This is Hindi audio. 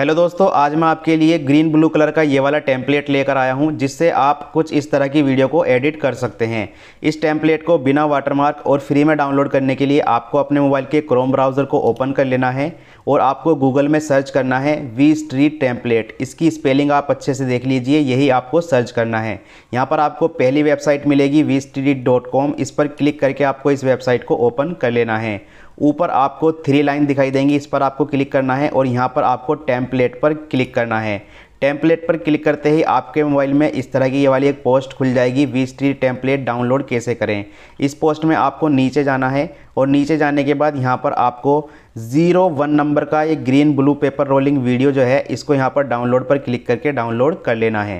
हेलो दोस्तों आज मैं आपके लिए ग्रीन ब्लू कलर का ये वाला टेम्पलेट लेकर आया हूँ जिससे आप कुछ इस तरह की वीडियो को एडिट कर सकते हैं इस टेम्पलेट को बिना वाटरमार्क और फ्री में डाउनलोड करने के लिए आपको अपने मोबाइल के क्रोम ब्राउज़र को ओपन कर लेना है और आपको गूगल में सर्च करना है वी स्ट्रीट टेम्पलेट इसकी स्पेलिंग आप अच्छे से देख लीजिए यही आपको सर्च करना है यहाँ पर आपको पहली वेबसाइट मिलेगी वी इस पर क्लिक करके आपको इस वेबसाइट को ओपन कर लेना है ऊपर आपको थ्री लाइन दिखाई देंगी इस पर आपको क्लिक करना है और यहाँ पर आपको टेम्पलेट पर क्लिक करना है टेम्पलेट पर क्लिक करते ही आपके मोबाइल में इस तरह की ये वाली एक पोस्ट खुल जाएगी वी स्ट्री टेम्पलेट डाउनलोड कैसे करें इस पोस्ट में आपको नीचे जाना है और नीचे जाने के बाद यहाँ पर आपको ज़ीरो वन नंबर का ये green blue paper rolling video जो है इसको यहाँ पर डाउनलोड पर क्लिक करके डाउनलोड कर लेना है